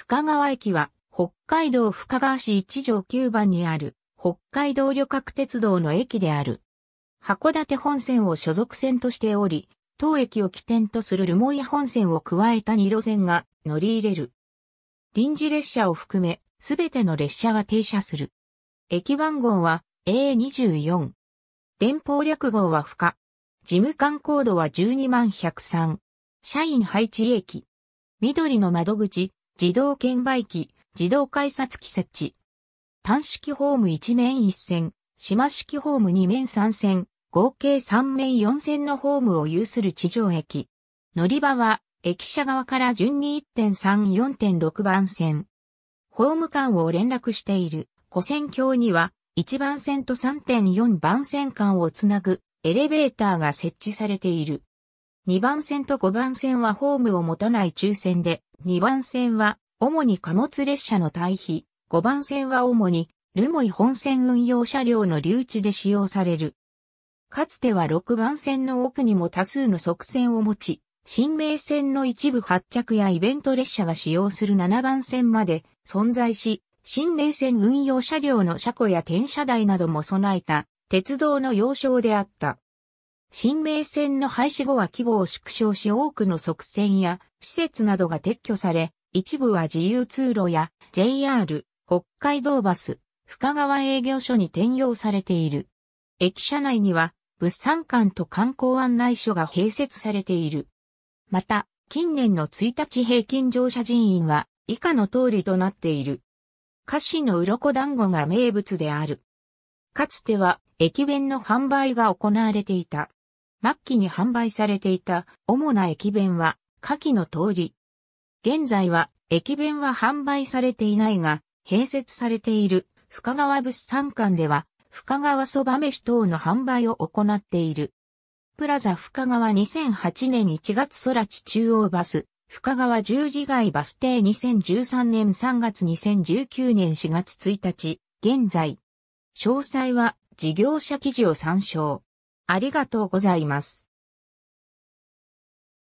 深川駅は、北海道深川市一条9番にある、北海道旅客鉄道の駅である。函館本線を所属線としており、当駅を起点とする留萌本線を加えた2路線が乗り入れる。臨時列車を含め、すべての列車が停車する。駅番号は A24。電報略号は不可。事務官コードは12万103。社員配置駅。緑の窓口、自動券売機、自動改札機設置。単式ホーム1面1線、島式ホーム2面3線、合計3面4線のホームを有する地上駅。乗り場は、駅舎側から順に1.3、4.6番線。ホーム間を連絡している、古線橋には、1番線と3.4番線間をつなぐ、エレベーターが設置されている。2番線と5番線はホームを持たない抽選で、2番線は主に貨物列車の対比、5番線は主に留萌本線運用車両の留置で使用される。かつては6番線の奥にも多数の側線を持ち、新名線の一部発着やイベント列車が使用する7番線まで存在し、新名線運用車両の車庫や転車台なども備えた鉄道の要衝であった。新名線の廃止後は規模を縮小し多くの側線や施設などが撤去され、一部は自由通路や JR、北海道バス、深川営業所に転用されている。駅舎内には物産館と観光案内所が併設されている。また、近年の1日平均乗車人員は以下の通りとなっている。菓子の鱗団子が名物である。かつては駅弁の販売が行われていた。末期に販売されていた主な駅弁は、下記の通り。現在は、駅弁は販売されていないが、併設されている深川物産館では、深川そば飯等の販売を行っている。プラザ深川2008年1月空地中央バス、深川十字街バス停2013年3月2019年4月1日、現在。詳細は事業者記事を参照。ありがとうございます。